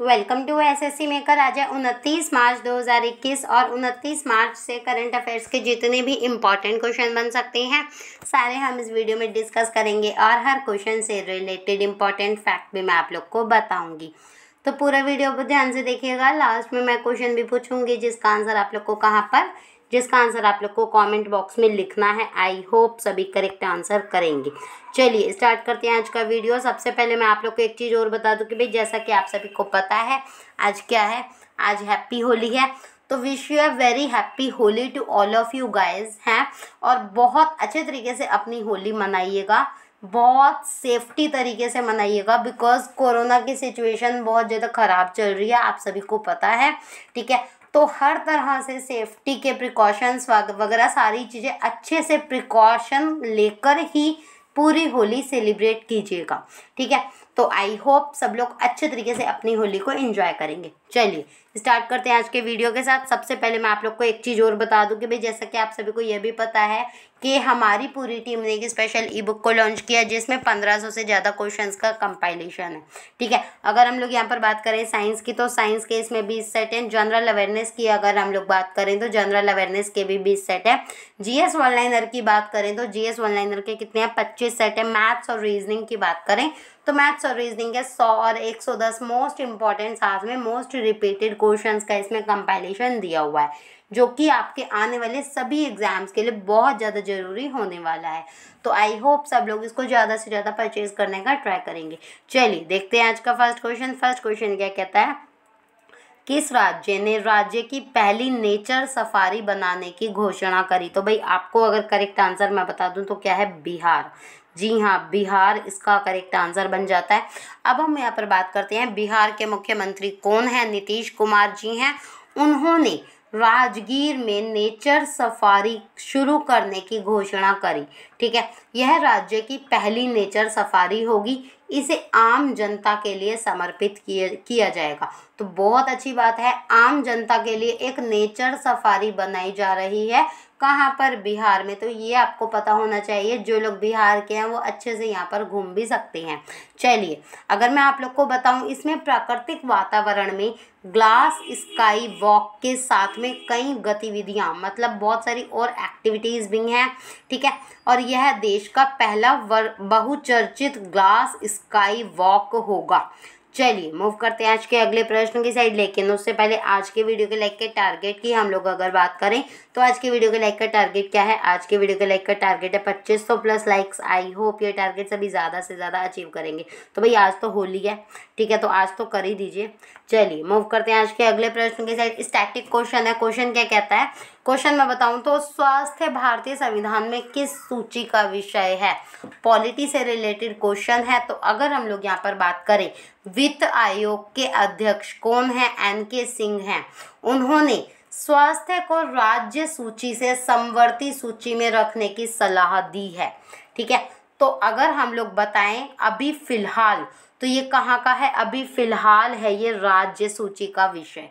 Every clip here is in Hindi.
वेलकम टू एसएससी मेकर आज है उनतीस मार्च 2021 और उनतीस मार्च से करंट अफेयर्स के जितने भी इम्पॉर्टेंट क्वेश्चन बन सकते हैं सारे हम इस वीडियो में डिस्कस करेंगे और हर क्वेश्चन से रिलेटेड इम्पॉर्टेंट फैक्ट भी मैं आप लोग को बताऊंगी तो पूरा वीडियो ध्यान से देखिएगा लास्ट में मैं क्वेश्चन भी पूछूंगी जिसका आंसर आप लोग को कहाँ पर जिसका आंसर आप लोग को कमेंट बॉक्स में लिखना है आई होप सभी करेक्ट आंसर करेंगे चलिए स्टार्ट करते हैं आज का वीडियो सबसे पहले मैं आप लोग को एक चीज़ और बता दूँ कि भाई जैसा कि आप सभी को पता है आज क्या है आज हैप्पी होली है तो wish you a very happy Holi to all of you guys हैं और बहुत अच्छे तरीके से अपनी होली मनाइएगा बहुत सेफ्टी तरीके से मनाइएगा बिकॉज कोरोना की सिचुएशन बहुत ज़्यादा ख़राब चल रही है आप सभी को पता है ठीक है तो हर तरह से सेफ्टी के प्रिकॉशंस वगैरह सारी चीज़ें अच्छे से प्रिकॉशन लेकर ही पूरी होली सेलिब्रेट कीजिएगा ठीक है तो आई होप सब लोग अच्छे तरीके से अपनी होली को इन्जॉय करेंगे चलिए स्टार्ट करते हैं आज के वीडियो के साथ सबसे पहले मैं आप लोग को एक चीज़ और बता दूं कि भाई जैसा कि आप सभी को यह भी पता है कि हमारी पूरी टीम ने एक स्पेशल ई बुक को लॉन्च किया जिसमें पंद्रह सौ से ज़्यादा क्वेश्चन का कंपाइलेशन है ठीक है अगर हम लोग यहाँ पर बात करें साइंस की तो साइंस के इसमें बीस सेट हैं जनरल अवेयरनेस की अगर हम लोग बात करें तो जनरल अवेयरनेस के भी बीस सेट है जी एस की बात करें तो जी एस वन के कितने हैं पच्चीस सेट है मैथ्स और रीजनिंग की बात करें तो मैथ्स और रीजनिंग के 100 और 110 मोस्ट इंपॉर्टेंट साथ में मोस्ट रिपीटेड क्वेश्चंस का इसमें कंपाइलेशन दिया हुआ है जो कि आपके आने वाले सभी एग्ज़ाम्स के लिए बहुत ज़्यादा ज़रूरी होने वाला है तो आई होप सब लोग इसको ज़्यादा से ज़्यादा परचेज करने का ट्राई करेंगे चलिए देखते हैं आज का फर्स्ट क्वेश्चन फर्स्ट क्वेश्चन क्या कहता है किस राज्य ने राज्य की पहली नेचर सफारी बनाने की घोषणा करी तो भाई आपको अगर करेक्ट आंसर मैं बता दूं तो क्या है बिहार जी हाँ बिहार इसका करेक्ट आंसर बन जाता है अब हम यहाँ पर बात करते हैं बिहार के मुख्यमंत्री कौन है नीतीश कुमार जी हैं उन्होंने राजगीर में नेचर सफारी शुरू करने की घोषणा करी ठीक है यह राज्य की पहली नेचर सफारी होगी इसे आम जनता के लिए समर्पित किया जाएगा तो बहुत अच्छी बात है आम जनता के लिए एक नेचर सफारी बनाई जा रही है कहाँ पर बिहार में तो ये आपको पता होना चाहिए जो लोग बिहार के हैं वो अच्छे से यहाँ पर घूम भी सकते हैं चलिए अगर मैं आप लोग को बताऊँ इसमें प्राकृतिक वातावरण में ग्लास स्काई वॉक के साथ में कई गतिविधियाँ मतलब बहुत सारी और एक्टिविटीज़ भी हैं ठीक है और ये यह देश का पहला बहुचर्चित ग्लास स्काई वॉक होगा चलिए मूव करते हैं आज के अगले प्रश्न की साइड लेकिन उससे पहले आज के वीडियो के लाइक के टारगेट की हम लोग अगर बात करें तो आज के वीडियो के लाइक का टारगेट क्या है आज के वीडियो के लाइक का टारगेट है पच्चीस सौ प्लस लाइक्स आई होप ये टारगेट सभी ज़्यादा से ज़्यादा अचीव करेंगे तो भाई आज तो होली है ठीक है तो आज तो कर ही दीजिए चलिए मूव करते हैं आज के अगले प्रश्न की साइड स्टैटिक क्वेश्चन है क्वेश्चन क्या कहता है क्वेश्चन मैं बताऊं तो स्वास्थ्य भारतीय संविधान में किस सूची का विषय है पॉलिटी से रिलेटेड क्वेश्चन है तो अगर हम लोग यहाँ पर बात करें वित्त आयोग के अध्यक्ष कौन है एन के सिंह हैं उन्होंने स्वास्थ्य को राज्य सूची से समवर्ती सूची में रखने की सलाह दी है ठीक है तो अगर हम लोग बताएं अभी फिलहाल तो ये कहाँ का है अभी फ़िलहाल है ये राज्य सूची का विषय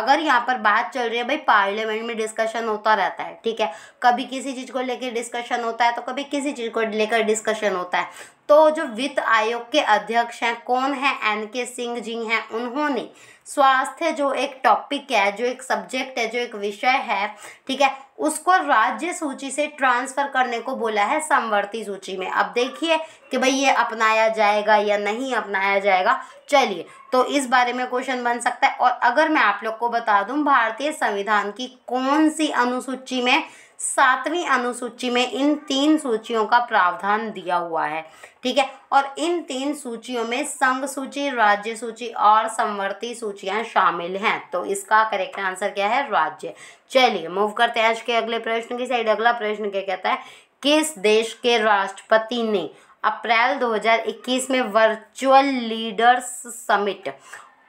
अगर यहाँ पर बात चल रही है भाई पार्लियामेंट में डिस्कशन होता रहता है ठीक है कभी किसी चीज़ को लेकर डिस्कशन होता है तो कभी किसी चीज़ को लेकर डिस्कशन होता है तो जो वित्त आयोग के अध्यक्ष हैं कौन हैं एन के सिंह जी हैं उन्होंने स्वास्थ्य जो एक टॉपिक है जो एक सब्जेक्ट है जो एक विषय है ठीक है उसको राज्य सूची से ट्रांसफ़र करने को बोला है समवर्ती सूची में अब देखिए कि भाई ये अपनाया जाएगा या नहीं अपनाया जाएगा चलिए तो इस बारे में क्वेश्चन बन सकता है और अगर मैं आप लोग को बता दूं भारतीय संविधान की कौन सी अनुसूची में सातवीं अनुसूची में इन तीन सूचियों का प्रावधान दिया हुआ है ठीक है और इन तीन सूचियों में संघ सूची राज्य सूची और संवर्ती सूचियां शामिल हैं तो इसका करेक्ट आंसर क्या है राज्य चलिए मूव करते हैं आज के अगले प्रश्न की साइड अगला प्रश्न क्या कहता है किस देश के राष्ट्रपति ने अप्रैल 2021 में virtual leaders summit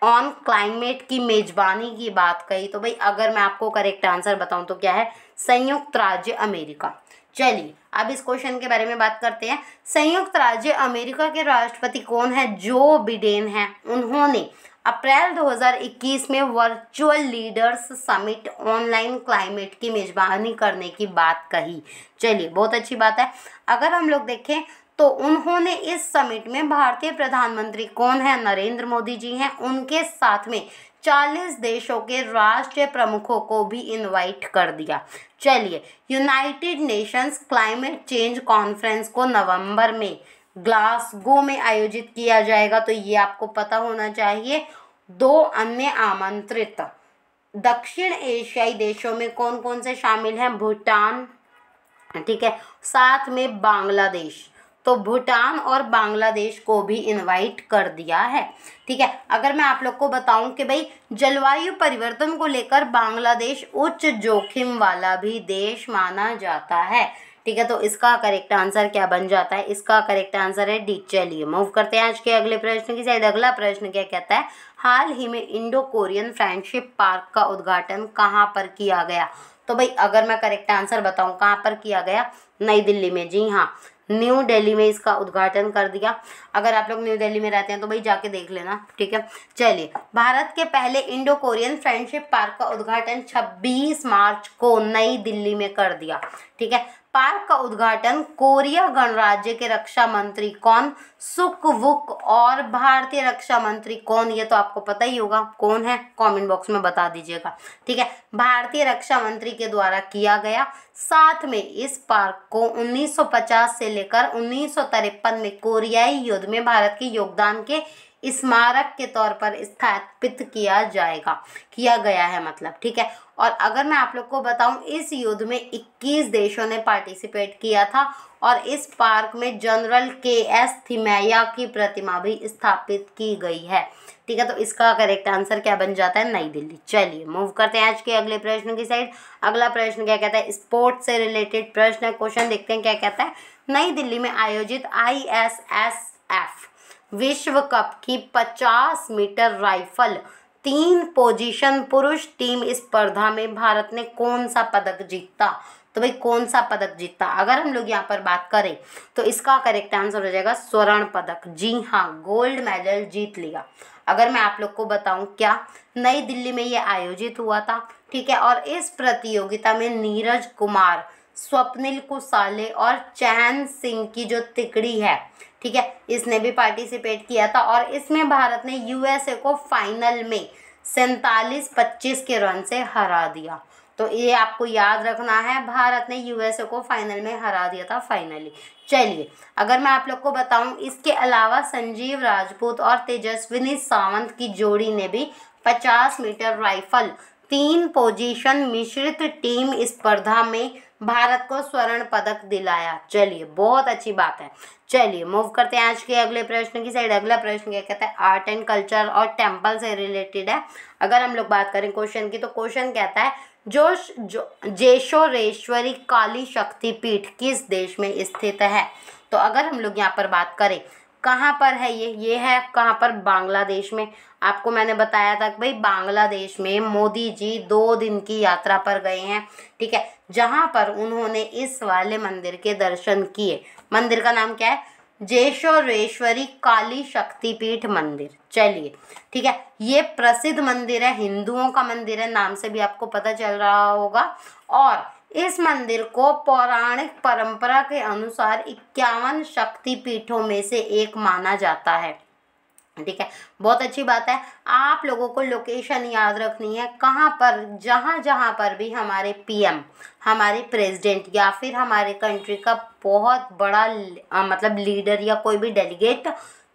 on climate की मेज़बानी की बात कही तो भाई अगर मैं आपको करेक्ट आंसर बताऊं तो क्या है संयुक्त राज्य अमेरिका चलिए अब इस क्वेश्चन के बारे में बात करते हैं संयुक्त राज्य अमेरिका के राष्ट्रपति कौन है जो बिडेन है उन्होंने अप्रैल 2021 में virtual leaders summit online climate की मेज़बानी करने की बात कही चलिए बहुत अच्छी बात है अगर हम लोग देखें तो उन्होंने इस समिट में भारतीय प्रधानमंत्री कौन है नरेंद्र मोदी जी हैं उनके साथ में चालीस देशों के राष्ट्रीय प्रमुखों को भी इनवाइट कर दिया चलिए United Nations climate change conference को नवंबर में ग्लासगो में आयोजित किया जाएगा तो ये आपको पता होना चाहिए दो अन्य आमंत्रित दक्षिण एशियाई देशों में कौन कौन से शामिल हैं भूटान ठीक है साथ में बांग्लादेश तो भूटान और बांग्लादेश को भी इनवाइट कर दिया है ठीक है अगर मैं आप लोग को बताऊं कि भाई जलवायु परिवर्तन को लेकर बांग्लादेश उच्च जोखिम वाला भी देश माना जाता है ठीक है तो इसका करेक्ट आंसर क्या बन जाता है इसका करेक्ट आंसर है डी चलिए मूव करते हैं आज के अगले प्रश्न की शायद अगला प्रश्न क्या कहता है हाल ही में इंडो कोरियन फ्रेंडशिप पार्क का उद्घाटन कहाँ पर किया गया तो भाई अगर मैं करेक्ट आंसर बताऊँ कहाँ पर किया गया नई दिल्ली में जी हाँ न्यू दिल्ली में इसका उद्घाटन कर दिया अगर आप लोग न्यू दिल्ली में रहते हैं तो भाई जाके देख लेना ठीक है चलिए भारत के पहले इंडो कोरियन फ्रेंडशिप पार्क का उद्घाटन 26 मार्च को नई दिल्ली में कर दिया ठीक है पार्क का उद्घाटन कोरिया गणराज्य के रक्षा मंत्री कौन सुक वुक और भारतीय रक्षा मंत्री कौन ये तो आपको पता ही होगा कौन है कमेंट बॉक्स में बता दीजिएगा ठीक है भारतीय रक्षा मंत्री के द्वारा किया गया साथ में इस पार्क को 1950 से लेकर उन्नीस में कोरियाई युद्ध में भारत के योगदान के स्मारक के तौर पर स्थापित किया जाएगा किया गया है मतलब ठीक है और अगर मैं आप लोग को बताऊं इस युद्ध में 21 देशों ने पार्टिसिपेट किया था और इस पार्क में जनरल के एस थिमैया की प्रतिमा भी स्थापित की गई है ठीक है तो इसका करेक्ट आंसर क्या बन जाता है नई दिल्ली चलिए मूव करते हैं आज के अगले प्रश्न की साइड अगला प्रश्न क्या कहता है स्पोर्ट से रिलेटेड प्रश्न क्वेश्चन देखते हैं क्या कहता है नई दिल्ली में आयोजित आई एस एस एफ विश्व कप की 50 मीटर राइफल तीन पोजीशन पुरुष टीम स्पर्धा में भारत ने कौन सा पदक जीता तो भाई कौन सा पदक जीता अगर हम लोग यहाँ पर बात करें तो इसका करेक्ट आंसर हो जाएगा स्वर्ण पदक जी हाँ गोल्ड मेडल जीत लिया अगर मैं आप लोग को बताऊं क्या नई दिल्ली में ये आयोजित हुआ था ठीक है और इस प्रतियोगिता में नीरज कुमार स्वप्निल कुशाले और चैन सिंह की जो तिकड़ी है ठीक है इसने भी पार्टिसिपेट किया था और इसमें भारत ने यूएसए को फाइनल में सैतालीस पच्चीस के रन से हरा दिया तो ये आपको याद रखना है भारत ने यूएसए को फाइनल में हरा दिया था फाइनली चलिए अगर मैं आप लोग को बताऊं इसके अलावा संजीव राजपूत और तेजस्विनी सावंत की जोड़ी ने भी 50 मीटर राइफल तीन पोजीशन मिश्रित टीम स्पर्धा में भारत को स्वर्ण पदक दिलाया चलिए बहुत अच्छी बात है चलिए मूव करते हैं आज के अगले प्रश्न की साइड अगला प्रश्न क्या कहता है आर्ट एंड कल्चर और टेम्पल से रिलेटेड है अगर हम लोग बात करें क्वेश्चन की तो क्वेश्चन कहता है जो, जो जेशोरेश्वरी काली शक्ति पीठ किस देश में स्थित है तो अगर हम लोग यहाँ पर बात करें कहाँ पर है ये ये है कहाँ पर बांग्लादेश में आपको मैंने बताया था कि भाई बांग्लादेश में मोदी जी दो दिन की यात्रा पर गए हैं ठीक है जहाँ पर उन्होंने इस वाले मंदिर के दर्शन किए मंदिर का नाम क्या है जेशोरेश्वरी काली शक्तिपीठ मंदिर चलिए ठीक है ये प्रसिद्ध मंदिर है हिंदुओं का मंदिर है नाम से भी आपको पता चल रहा होगा और इस मंदिर को पौराणिक परंपरा के अनुसार इक्यावन शक्तिपीठों में से एक माना जाता है ठीक है बहुत अच्छी बात है आप लोगों को लोकेशन याद रखनी है कहाँ पर जहाँ जहाँ पर भी हमारे पीएम हमारे प्रेसिडेंट या फिर हमारे कंट्री का बहुत बड़ा आ, मतलब लीडर या कोई भी डेलीगेट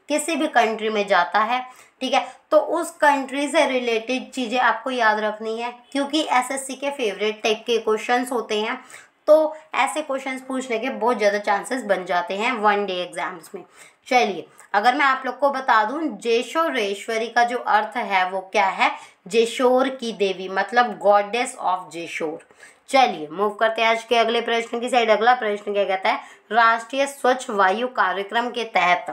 किसी भी कंट्री में जाता है ठीक है तो उस कंट्री से रिलेटेड चीज़ें आपको याद रखनी है क्योंकि एसएससी के फेवरेट टाइप के क्वेश्चंस होते हैं तो ऐसे क्वेश्चंस पूछने के बहुत ज़्यादा चांसेस बन जाते हैं वन डे एग्ज़ाम्स में चलिए अगर मैं आप लोग को बता दूं जेशोरेश्वरी का जो अर्थ है वो क्या है जेशोर की देवी मतलब गॉडेस ऑफ जेशोर चलिए मूव करते हैं आज के अगले प्रश्न की साइड अगला प्रश्न क्या कहता है राष्ट्रीय स्वच्छ वायु कार्यक्रम के तहत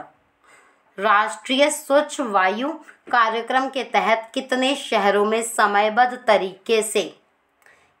राष्ट्रीय स्वच्छ वायु कार्यक्रम के तहत कितने शहरों में समयबद्ध तरीके से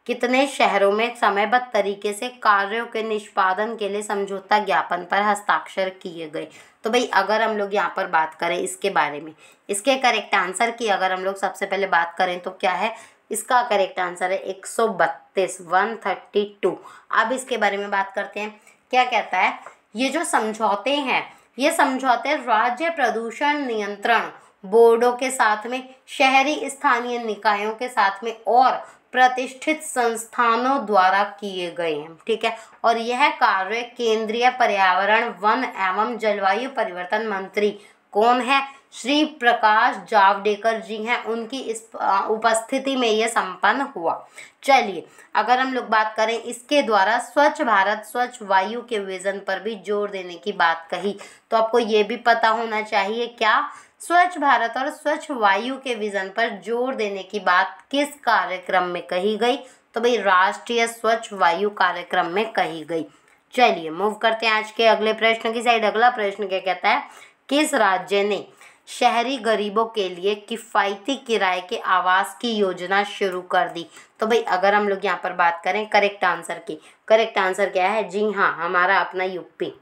कितने शहरों में समयबद्ध तरीके से कार्यों के निष्पादन के लिए समझौता ज्ञापन पर हस्ताक्षर किए गए तो भाई अगर हम लोग यहाँ पर बात करें इसके बारे में इसके करेक्ट आंसर की अगर हम लोग सबसे पहले बात करें तो क्या है इसका करेक्ट आंसर है एक सौ बत्तीस वन थर्टी टू अब इसके बारे में बात करते हैं क्या कहता है ये जो समझौते हैं ये समझौते राज्य प्रदूषण नियंत्रण बोर्डों के साथ में शहरी स्थानीय निकायों के साथ में और प्रतिष्ठित संस्थानों द्वारा किए गए हैं ठीक है और यह कार्य केंद्रीय पर्यावरण वन एवं जलवायु परिवर्तन मंत्री कौन है श्री प्रकाश जावडेकर जी हैं उनकी इस उपस्थिति में यह संपन्न हुआ चलिए अगर हम लोग बात करें इसके द्वारा स्वच्छ भारत स्वच्छ वायु के विजन पर भी जोर देने की बात कही तो आपको ये भी पता होना चाहिए क्या स्वच्छ भारत और स्वच्छ वायु के विजन पर जोर देने की बात किस कार्यक्रम में कही गई तो भाई राष्ट्रीय स्वच्छ वायु कार्यक्रम में कही गई चलिए मूव करते हैं आज के अगले प्रश्न की साइड अगला प्रश्न क्या कहता है किस राज्य ने शहरी गरीबों के लिए किफ़ायती किराए के आवास की योजना शुरू कर दी तो भाई अगर हम लोग यहाँ पर बात करें करेक्ट आंसर की करेक्ट आंसर क्या है जी हाँ हमारा अपना यूपी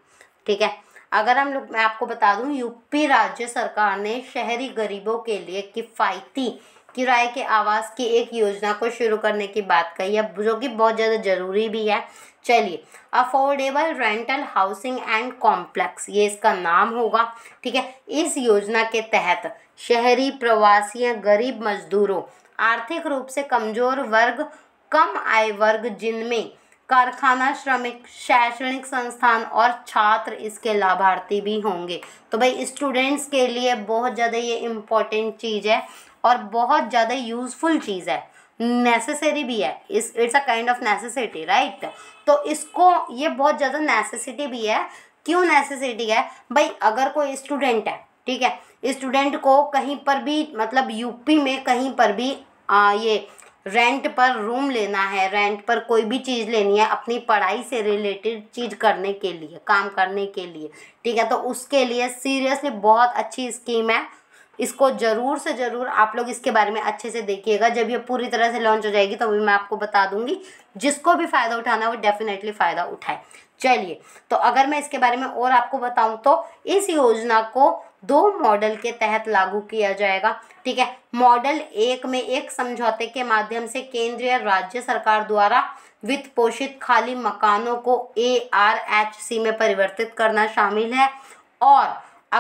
ठीक है अगर हम लोग मैं आपको बता दूं यूपी राज्य सरकार ने शहरी गरीबों के लिए किफ़ायती किराए के आवास की एक योजना को शुरू करने की बात कही है जो कि बहुत ज़्यादा ज़रूरी भी है चलिए affordable rental housing and complex ये इसका नाम होगा ठीक है इस योजना के तहत शहरी प्रवासी गरीब मजदूरों आर्थिक रूप से कमज़ोर वर्ग कम आय वर्ग जिनमें कारखाना श्रमिक शैक्षणिक संस्थान और छात्र इसके लाभार्थी भी होंगे तो भाई स्टूडेंट्स के लिए बहुत ज़्यादा ये इम्पोर्टेंट चीज़ है और बहुत ज़्यादा यूज़फुल चीज़ है नेसेसरी भी है इस it's a kind of necessity right तो इसको ये बहुत ज़्यादा नेसेसिटी भी है क्यों नेसेसिटी है भाई अगर कोई स्टूडेंट है ठीक है स्टूडेंट को कहीं पर भी मतलब यूपी में कहीं पर भी आ, ये रेंट पर रूम लेना है रेंट पर कोई भी चीज़ लेनी है अपनी पढ़ाई से रिलेटेड चीज़ करने के लिए काम करने के लिए ठीक है तो उसके लिए सीरियसली बहुत अच्छी स्कीम है इसको ज़रूर से ज़रूर आप लोग इसके बारे में अच्छे से देखिएगा जब ये पूरी तरह से लॉन्च हो जाएगी तो अभी मैं आपको बता दूंगी जिसको भी फ़ायदा उठाना वो डेफिनेटली फ़ायदा उठाए चलिए तो अगर मैं इसके बारे में और आपको बताऊं तो इस योजना को दो मॉडल के तहत लागू किया जाएगा ठीक है मॉडल एक में एक समझौते के माध्यम से केंद्रीय राज्य सरकार द्वारा वित्त पोषित खाली मकानों को ए आर एच सी में परिवर्तित करना शामिल है और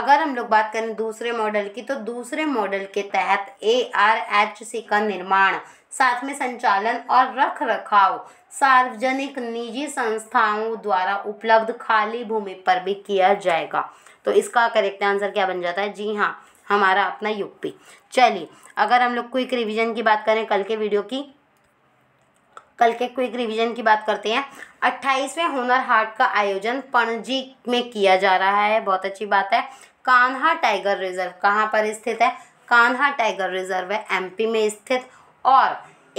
अगर हम लोग बात करें दूसरे मॉडल की तो दूसरे मॉडल के तहत ए आर एच सी का निर्माण साथ में संचालन और रख रखाव सार्वजनिक निजी संस्थाओं द्वारा उपलब्ध खाली भूमि पर भी किया जाएगा तो इसका करेक्ट आंसर क्या बन जाता है जी हाँ हमारा अपना यूपी चलिए अगर हम लोग क्विक रिवीजन की बात करें कल के वीडियो की कल के क्विक रिवीजन की बात करते हैं अट्ठाईसवें हुनर हाट का आयोजन पणजी में किया जा रहा है बहुत अच्छी बात है कान्हा टाइगर रिजर्व कहाँ पर स्थित है कान्हा टाइगर रिजर्व है एमपी में स्थित और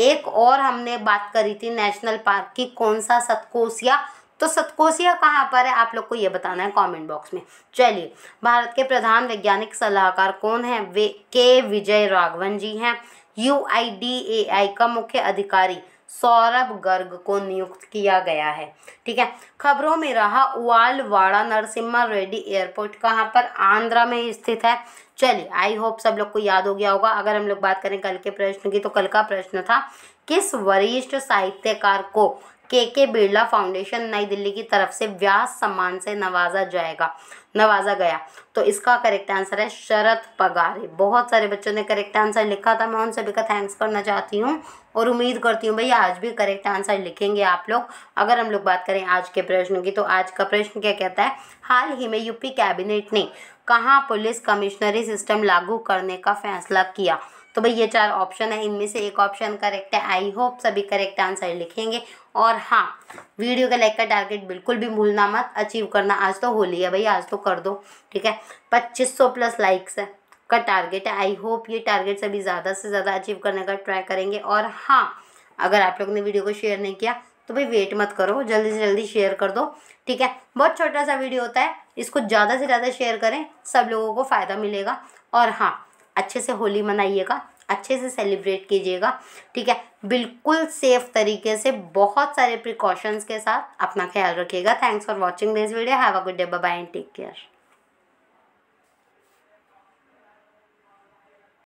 एक और हमने बात करी थी नेशनल पार्क की कौन सा सतकोसिया तो सतकोसिया कहाँ पर है आप लोग को ये बताना है कमेंट बॉक्स में चलिए भारत के प्रधान वैज्ञानिक सलाहकार कौन हैं वे के विजय राघवन जी हैं यू का मुख्य अधिकारी सौरभ गर्ग को नियुक्त किया गया है ठीक है खबरों में रहा उवालवाड़ा नरसिम्हा रेड्डी एयरपोर्ट कहाँ पर आंध्रा में स्थित है चलिए आई होप सब लोग को याद हो गया होगा अगर हम लोग बात करें कल के प्रश्न की तो कल का प्रश्न था किस वरिष्ठ साहित्यकार को के के बिरला फाउंडेशन नई दिल्ली की तरफ से व्यास सम्मान से नवाजा जाएगा नवाजा गया तो इसका करेक्ट आंसर है शरद पगारे बहुत सारे बच्चों ने करेक्ट आंसर लिखा था मैं उन सभी का थैंक्स करना चाहती हूँ और उम्मीद करती हूँ भैया आज भी करेक्ट आंसर लिखेंगे आप लोग अगर हम लोग बात करें आज के प्रश्न की तो आज का प्रश्न क्या कहता है हाल ही में यूपी कैबिनेट ने कहाँ पुलिस कमिश्नरी सिस्टम लागू करने का फैसला किया तो भाई ये चार ऑप्शन है इनमें से एक ऑप्शन करेक्ट है आई होप सभी करेक्ट आंसर लिखेंगे और हाँ वीडियो के लाइक का टारगेट बिल्कुल भी भूलना मत अचीव करना आज तो होली है भाई आज तो कर दो ठीक है पच्चीस सौ प्लस लाइक्स है का टारगेट है आई होप ये टारगेट सभी ज़्यादा से ज़्यादा अचीव करने का ट्राई करेंगे और हाँ अगर आप लोग ने वीडियो को शेयर नहीं किया तो भाई वेट मत करो जल्दी से जल्दी शेयर कर दो ठीक है बहुत छोटा सा वीडियो होता है इसको ज़्यादा से ज़्यादा शेयर करें सब लोगों को फ़ायदा मिलेगा और हाँ अच्छे से होली मनाइएगा अच्छे से सेलिब्रेट कीजिएगा ठीक है बिल्कुल सेफ तरीके से बहुत सारे प्रिकॉशंस के साथ अपना ख्याल रखिएगा thanks for watching this video have a good day bye and take care